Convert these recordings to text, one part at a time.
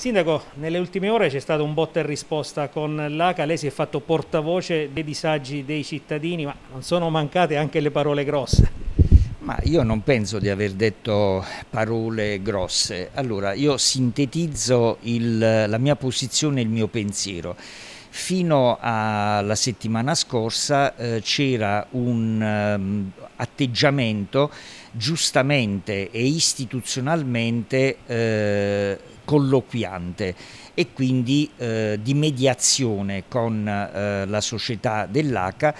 Sindaco, nelle ultime ore c'è stato un botta e risposta con l'ACA, lei si è fatto portavoce dei disagi dei cittadini, ma non sono mancate anche le parole grosse. Ma io non penso di aver detto parole grosse. Allora, io sintetizzo il, la mia posizione e il mio pensiero. Fino alla settimana scorsa eh, c'era un um, atteggiamento giustamente e istituzionalmente eh, colloquiante e quindi eh, di mediazione con eh, la società dell'ACA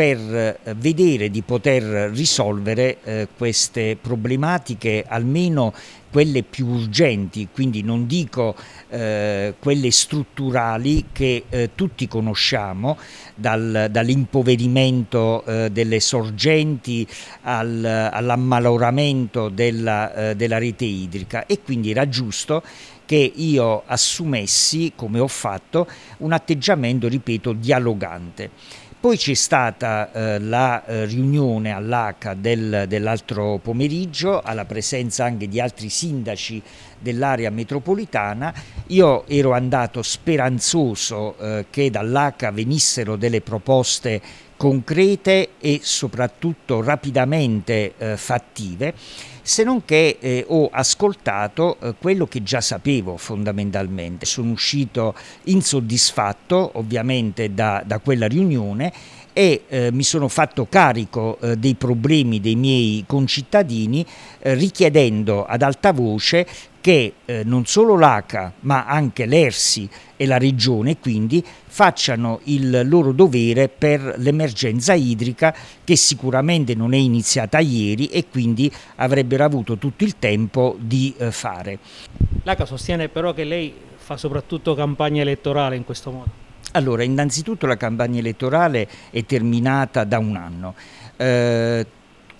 per eh, vedere di poter risolvere eh, queste problematiche almeno quelle più urgenti, quindi non dico eh, quelle strutturali che tutti conosciamo, dal, dall'impoverimento delle sorgenti al, all'ammaloramento della, della rete idrica e quindi era giusto che io assumessi, come ho fatto, un atteggiamento, ripeto, dialogante. Poi c'è stata eh, la eh, riunione all'ACA del, dell'altro pomeriggio, alla presenza anche di altri sindaci dell'area metropolitana. Io ero andato speranzoso eh, che dall'ACA venissero delle proposte concrete e soprattutto rapidamente eh, fattive, se non che eh, ho ascoltato eh, quello che già sapevo fondamentalmente. Sono uscito insoddisfatto ovviamente da, da quella riunione e eh, mi sono fatto carico eh, dei problemi dei miei concittadini eh, richiedendo ad alta voce che eh, non solo l'ACA ma anche l'ERSI e la Regione quindi facciano il loro dovere per l'emergenza idrica che sicuramente non è iniziata ieri e quindi avrebbero avuto tutto il tempo di eh, fare. L'ACA sostiene però che lei fa soprattutto campagna elettorale in questo modo. Allora, innanzitutto la campagna elettorale è terminata da un anno. Eh,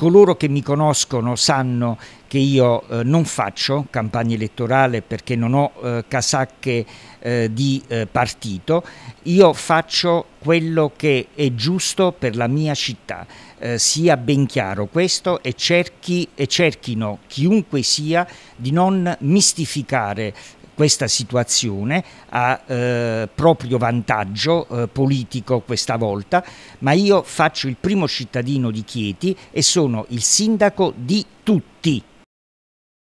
coloro che mi conoscono sanno che io eh, non faccio campagna elettorale perché non ho eh, casacche eh, di eh, partito, io faccio quello che è giusto per la mia città, eh, sia ben chiaro questo e, cerchi, e cerchino chiunque sia di non mistificare questa situazione a eh, proprio vantaggio eh, politico questa volta, ma io faccio il primo cittadino di Chieti e sono il sindaco di tutti.